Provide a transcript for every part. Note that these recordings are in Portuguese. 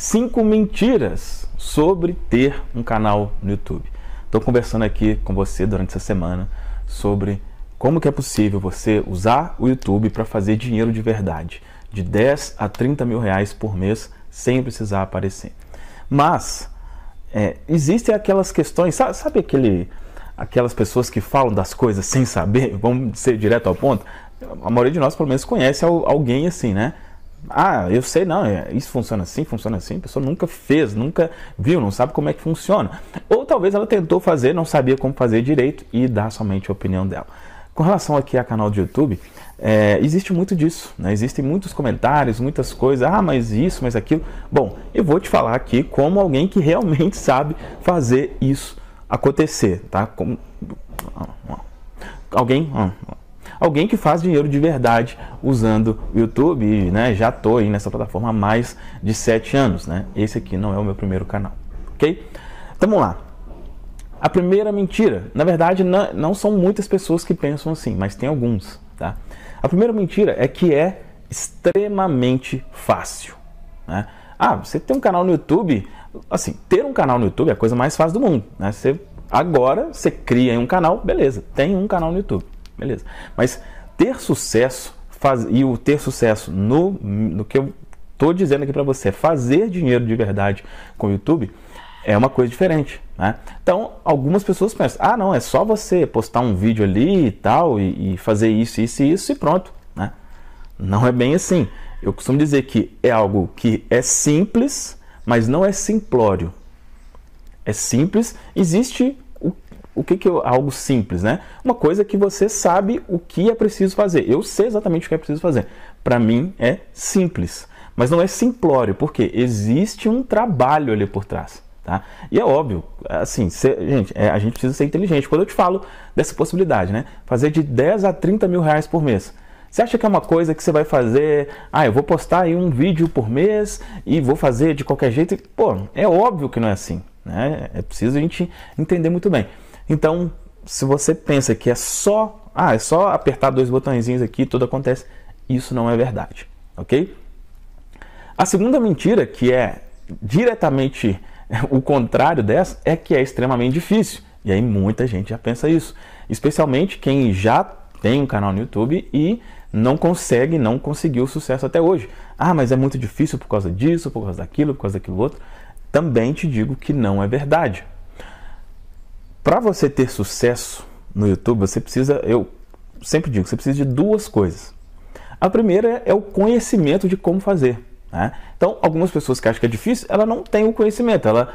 cinco mentiras sobre ter um canal no YouTube. Estou conversando aqui com você durante essa semana sobre como que é possível você usar o YouTube para fazer dinheiro de verdade, de 10 a 30 mil reais por mês, sem precisar aparecer. Mas é, existem aquelas questões, sabe, sabe aquele, aquelas pessoas que falam das coisas sem saber? Vamos ser direto ao ponto. A maioria de nós, pelo menos, conhece alguém assim, né? Ah, eu sei não, é, isso funciona assim, funciona assim. A pessoa nunca fez, nunca viu, não sabe como é que funciona. Ou talvez ela tentou fazer, não sabia como fazer direito e dá somente a opinião dela. Com relação aqui a canal de YouTube, é, existe muito disso, né? Existem muitos comentários, muitas coisas. Ah, mas isso, mas aquilo. Bom, eu vou te falar aqui como alguém que realmente sabe fazer isso acontecer, tá? Como... Alguém alguém que faz dinheiro de verdade usando o YouTube, né? Já tô aí nessa plataforma há mais de sete anos, né? Esse aqui não é o meu primeiro canal, ok? Então vamos lá. A primeira mentira, na verdade, não, não são muitas pessoas que pensam assim, mas tem alguns, tá? A primeira mentira é que é extremamente fácil, né? Ah, você tem um canal no YouTube, assim, ter um canal no YouTube é a coisa mais fácil do mundo, né? Você agora você cria um canal, beleza, tem um canal no YouTube beleza. Mas ter sucesso faz, e o ter sucesso no, no que eu estou dizendo aqui para você, fazer dinheiro de verdade com o YouTube, é uma coisa diferente. Né? Então, algumas pessoas pensam: ah, não, é só você postar um vídeo ali e tal, e, e fazer isso, isso e isso e pronto. Né? Não é bem assim. Eu costumo dizer que é algo que é simples, mas não é simplório. É simples, existe o que, que algo simples, né? Uma coisa que você sabe o que é preciso fazer. Eu sei exatamente o que é preciso fazer. Para mim é simples, mas não é simplório, porque existe um trabalho ali por trás. Tá? E é óbvio, assim, cê, gente, é, a gente precisa ser inteligente. Quando eu te falo dessa possibilidade, né? Fazer de 10 a 30 mil reais por mês. Você acha que é uma coisa que você vai fazer? Ah, eu vou postar aí um vídeo por mês e vou fazer de qualquer jeito. Pô, é óbvio que não é assim. Né? É preciso a gente entender muito bem. Então, se você pensa que é só, ah, é só apertar dois botõezinhos aqui, tudo acontece, isso não é verdade, ok? A segunda mentira, que é diretamente o contrário dessa, é que é extremamente difícil. E aí muita gente já pensa isso, especialmente quem já tem um canal no YouTube e não consegue, não conseguiu sucesso até hoje. Ah, mas é muito difícil por causa disso, por causa daquilo, por causa daquilo outro. Também te digo que não é verdade, para você ter sucesso no YouTube, você precisa, eu sempre digo, você precisa de duas coisas. A primeira é o conhecimento de como fazer. Né? Então, algumas pessoas que acham que é difícil, ela não tem o conhecimento. Ela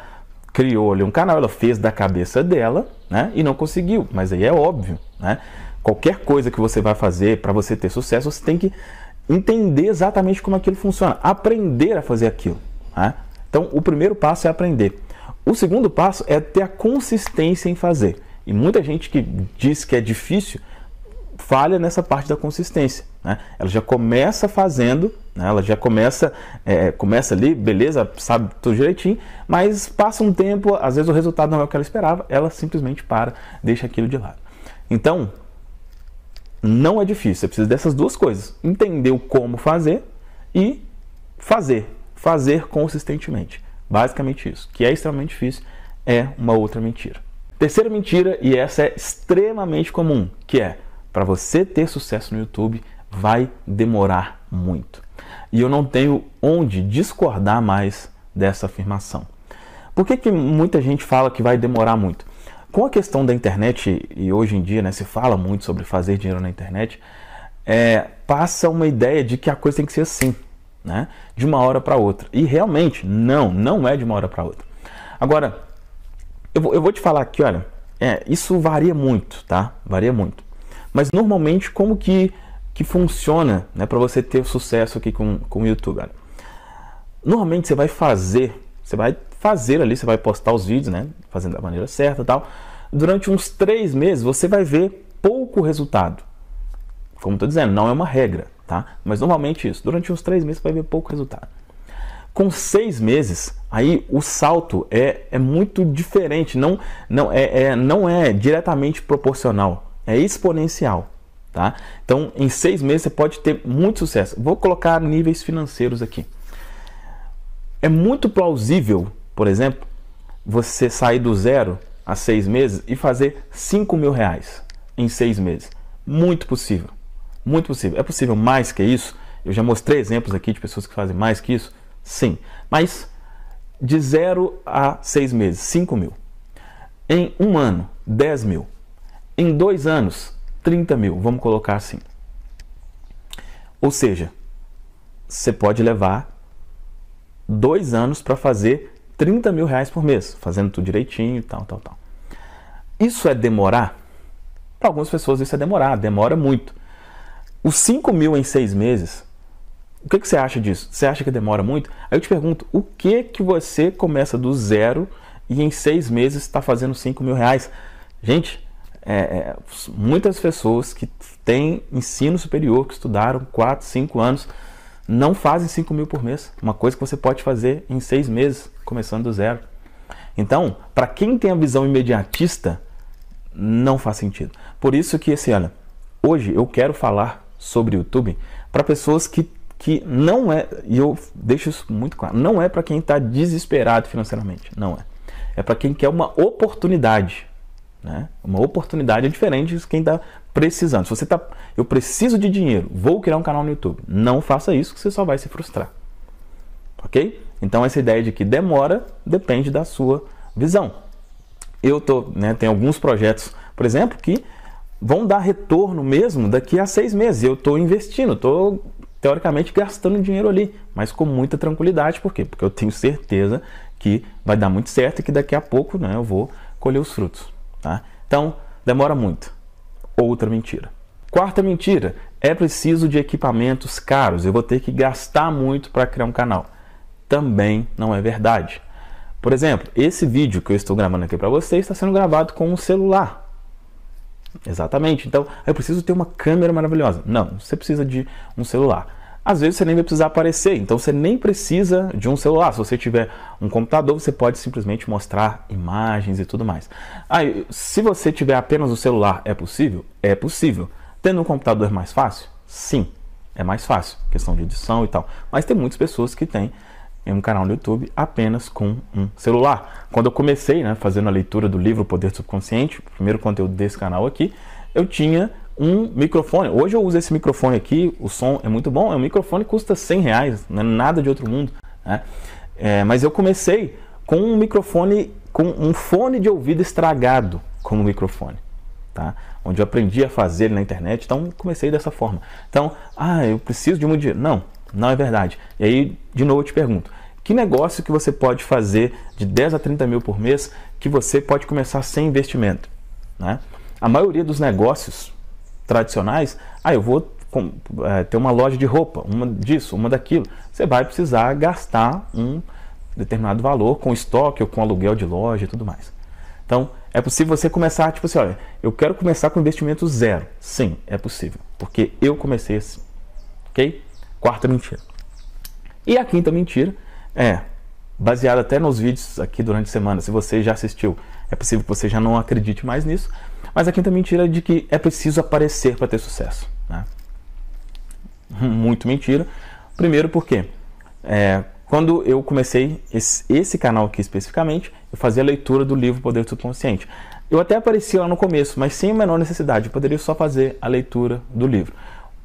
criou ali um canal, ela fez da cabeça dela né? e não conseguiu. Mas aí é óbvio. Né? Qualquer coisa que você vai fazer para você ter sucesso, você tem que entender exatamente como aquilo funciona, aprender a fazer aquilo. Né? Então, o primeiro passo é aprender. O segundo passo é ter a consistência em fazer. E muita gente que diz que é difícil falha nessa parte da consistência. Né? Ela já começa fazendo, né? ela já começa, é, é, começa ali, beleza, sabe tudo direitinho, mas passa um tempo, às vezes o resultado não é o que ela esperava, ela simplesmente para, deixa aquilo de lado. Então, não é difícil, você precisa dessas duas coisas: entender o como fazer e fazer, fazer consistentemente. Basicamente isso. Que é extremamente difícil, é uma outra mentira. Terceira mentira, e essa é extremamente comum, que é para você ter sucesso no YouTube vai demorar muito. E eu não tenho onde discordar mais dessa afirmação. Por que, que muita gente fala que vai demorar muito? Com a questão da internet, e hoje em dia né, se fala muito sobre fazer dinheiro na internet, é, passa uma ideia de que a coisa tem que ser assim né? De uma hora para outra. E realmente, não, não é de uma hora para outra. Agora, eu vou, eu vou te falar aqui, olha, é, isso varia muito, tá? Varia muito. Mas normalmente, como que, que funciona né, para você ter sucesso aqui com, com o YouTube? Olha? Normalmente você vai fazer, você vai fazer ali, você vai postar os vídeos, né? Fazendo da maneira certa e tal. Durante uns três meses você vai ver pouco resultado. Como estou dizendo, não é uma regra, tá? Mas normalmente isso, durante uns três meses vai ver pouco resultado. Com seis meses, aí o salto é, é muito diferente, não, não, é, é não é diretamente proporcional, é exponencial. Tá? Então, em seis meses você pode ter muito sucesso. Vou colocar níveis financeiros aqui. É muito plausível, por exemplo, você sair do zero a seis meses e fazer cinco mil reais em seis meses. Muito possível. Muito possível. É possível mais que isso? Eu já mostrei exemplos aqui de pessoas que fazem mais que isso? Sim. Mas de 0 a 6 meses, 5 mil. Em um ano, 10 mil. Em dois anos, 30 mil. Vamos colocar assim. Ou seja, você pode levar dois anos para fazer 30 mil reais por mês, fazendo tudo direitinho e tal, tal, tal. Isso é demorar? Para algumas pessoas isso é demorar, demora muito. Os 5 mil em seis meses, o que, que você acha disso? Você acha que demora muito? Aí eu te pergunto, o que que você começa do zero e em seis meses está fazendo 5 mil reais? Gente, é, é, muitas pessoas que têm ensino superior, que estudaram 4, 5 anos, não fazem 5 mil por mês. Uma coisa que você pode fazer em seis meses, começando do zero. Então, para quem tem a visão imediatista, não faz sentido. Por isso que esse assim, ano, hoje eu quero falar sobre YouTube para pessoas que, que não é, e eu deixo isso muito claro, não é para quem está desesperado financeiramente, não é. É para quem quer uma oportunidade. Né? Uma oportunidade é diferente de quem está precisando. Se você está, eu preciso de dinheiro, vou criar um canal no YouTube. Não faça isso que você só vai se frustrar. Ok? Então essa ideia de que demora depende da sua visão. Eu tô, né, tem alguns projetos, por exemplo, que vão dar retorno mesmo daqui a seis meses. Eu estou investindo, estou teoricamente gastando dinheiro ali, mas com muita tranquilidade. Por quê? Porque eu tenho certeza que vai dar muito certo e que daqui a pouco né, eu vou colher os frutos. Tá? Então, demora muito. Outra mentira. Quarta mentira, é preciso de equipamentos caros, eu vou ter que gastar muito para criar um canal. Também não é verdade. Por exemplo, esse vídeo que eu estou gravando aqui para vocês está sendo gravado com um celular, Exatamente. Então, eu preciso ter uma câmera maravilhosa. Não, você precisa de um celular. Às vezes você nem vai precisar aparecer, então você nem precisa de um celular. Se você tiver um computador, você pode simplesmente mostrar imagens e tudo mais. Aí, se você tiver apenas o celular, é possível? É possível. Tendo um computador é mais fácil? Sim, é mais fácil. Questão de edição e tal. Mas tem muitas pessoas que têm em um canal no YouTube apenas com um celular. Quando eu comecei, né, fazendo a leitura do livro Poder Subconsciente, o primeiro conteúdo desse canal aqui, eu tinha um microfone. Hoje eu uso esse microfone aqui, o som é muito bom, é um microfone que custa 100 reais, não é nada de outro mundo. Né? É, mas eu comecei com um microfone, com um fone de ouvido estragado como microfone. Tá? Onde eu aprendi a fazer na internet, então comecei dessa forma. Então, ah, eu preciso de um dinheiro. Não, não é verdade. E aí, de novo, eu te pergunto: que negócio que você pode fazer de 10 a 30 mil por mês que você pode começar sem investimento? Né? A maioria dos negócios tradicionais, ah, eu vou é, ter uma loja de roupa, uma disso, uma daquilo. Você vai precisar gastar um determinado valor com estoque ou com aluguel de loja e tudo mais. Então, é possível você começar, tipo assim, olha, eu quero começar com investimento zero. Sim, é possível, porque eu comecei assim. OK? Quarta mentira. E a quinta mentira é baseada até nos vídeos aqui durante a semana. Se você já assistiu, é possível que você já não acredite mais nisso. Mas a quinta mentira é de que é preciso aparecer para ter sucesso. Né? Muito mentira. Primeiro porque é, quando eu comecei esse, esse, canal aqui especificamente, eu fazia a leitura do livro Poder do Subconsciente. Eu até aparecia lá no começo, mas sem a menor necessidade. Eu poderia só fazer a leitura do livro.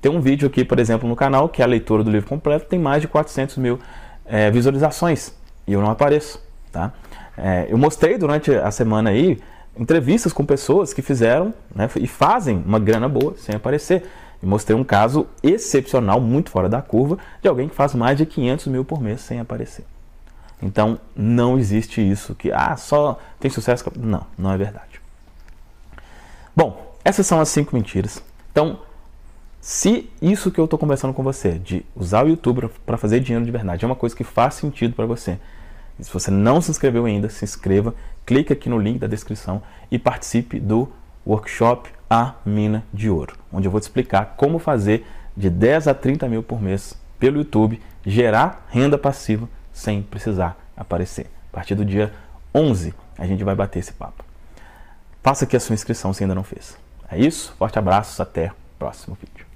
Tem um vídeo aqui, por exemplo, no canal, que é a leitura do livro completo, tem mais de 400 mil é, visualizações e eu não apareço. Tá? É, eu mostrei durante a semana aí entrevistas com pessoas que fizeram né, e fazem uma grana boa sem aparecer. E mostrei um caso excepcional, muito fora da curva, de alguém que faz mais de 500 mil por mês sem aparecer. Então, não existe isso que, ah, só tem sucesso. Não, não é verdade. Bom, essas são as cinco mentiras. Então, se isso que eu estou conversando com você, de usar o YouTube para fazer dinheiro de verdade, é uma coisa que faz sentido para você, se você não se inscreveu ainda, se inscreva, clique aqui no link da descrição e participe do workshop A Mina de Ouro, onde eu vou te explicar como fazer de 10 a 30 mil por mês pelo YouTube, gerar renda passiva sem precisar aparecer. A partir do dia 11 a gente vai bater esse papo. Faça aqui a sua inscrição se ainda não fez. É isso, forte abraço, até o próximo vídeo.